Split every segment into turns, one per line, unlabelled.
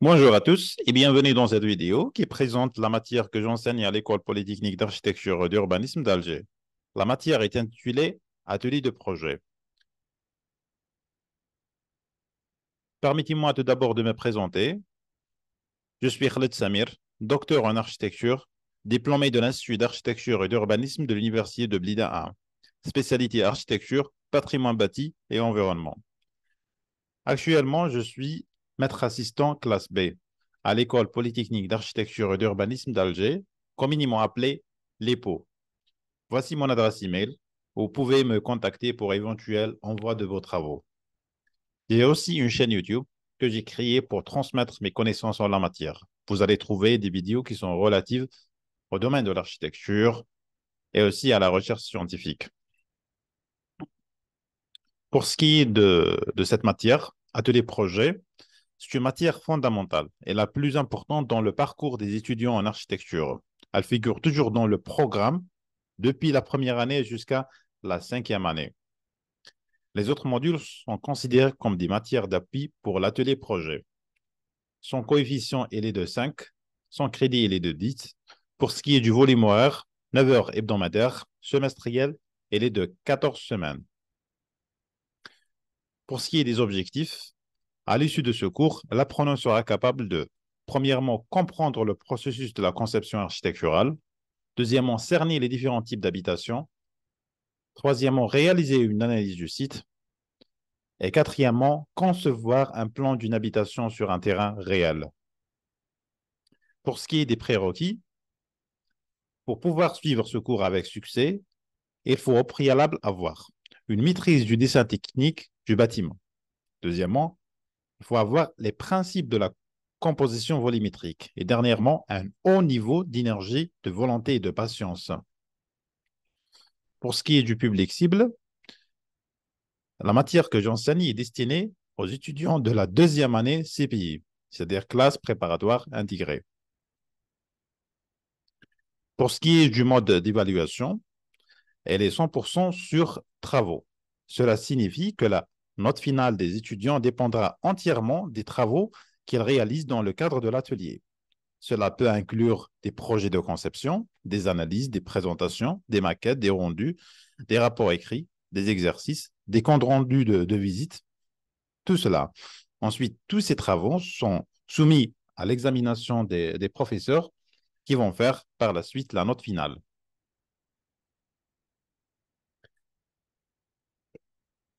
Bonjour à tous et bienvenue dans cette vidéo qui présente la matière que j'enseigne à l'École polytechnique d'architecture et d'urbanisme d'Alger. La matière est intitulée Atelier de projet. Permettez-moi tout d'abord de me présenter. Je suis Khaled Samir, docteur en architecture, diplômé de l'Institut d'architecture et d'urbanisme de l'Université de Blida 1, spécialité architecture, patrimoine bâti et environnement. Actuellement, je suis maître assistant classe B à l'école polytechnique d'architecture et d'urbanisme d'Alger, communément appelée l'EPO. Voici mon adresse email. Vous pouvez me contacter pour éventuel envoi de vos travaux. J'ai aussi une chaîne YouTube que j'ai créée pour transmettre mes connaissances en la matière. Vous allez trouver des vidéos qui sont relatives au domaine de l'architecture et aussi à la recherche scientifique. Pour ce qui est de, de cette matière, atelier projet, c'est une matière fondamentale et la plus importante dans le parcours des étudiants en architecture. Elle figure toujours dans le programme depuis la première année jusqu'à la cinquième année. Les autres modules sont considérés comme des matières d'appui pour l'atelier projet. Son coefficient est de 5, son crédit est de 10. Pour ce qui est du volume horaire, 9 heures hebdomadaires, semestriel, et est de 14 semaines. Pour ce qui est des objectifs, à l'issue de ce cours, l'apprenant sera capable de, premièrement, comprendre le processus de la conception architecturale, deuxièmement, cerner les différents types d'habitation, troisièmement, réaliser une analyse du site, et quatrièmement, concevoir un plan d'une habitation sur un terrain réel. Pour ce qui est des prérequis, pour pouvoir suivre ce cours avec succès, il faut au préalable avoir une maîtrise du dessin technique du bâtiment. Deuxièmement, il faut avoir les principes de la composition volumétrique et dernièrement un haut niveau d'énergie, de volonté et de patience. Pour ce qui est du public cible, la matière que j'enseigne est destinée aux étudiants de la deuxième année CPI, c'est-à-dire classe préparatoire intégrée. Pour ce qui est du mode d'évaluation, elle est 100% sur travaux. Cela signifie que la Note finale des étudiants dépendra entièrement des travaux qu'ils réalisent dans le cadre de l'atelier. Cela peut inclure des projets de conception, des analyses, des présentations, des maquettes, des rendus, des rapports écrits, des exercices, des comptes rendus de, visite, tout cela. Ensuite, tous ces travaux sont soumis à l'examination des professeurs qui vont faire par la suite la note finale.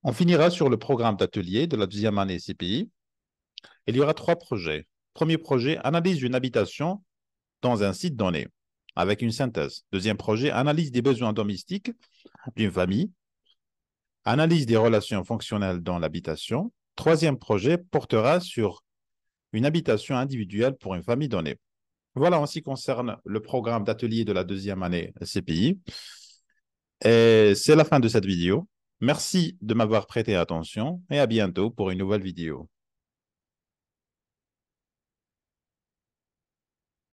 On finira sur le programme d'atelier de la deuxième année CPI. Il y aura trois projets. Premier projet, analyse d'une habitation dans un site donné, avec une synthèse. Deuxième projet, analyse des besoins domestiques d'une famille. Analyse des relations fonctionnelles dans l'habitation. Troisième projet portera sur une habitation individuelle pour une famille donnée. Voilà en ce qui concerne le programme d'atelier de la deuxième année CPI. c'est la fin de cette vidéo. Merci de m'avoir prêté attention et à bientôt pour une nouvelle vidéo.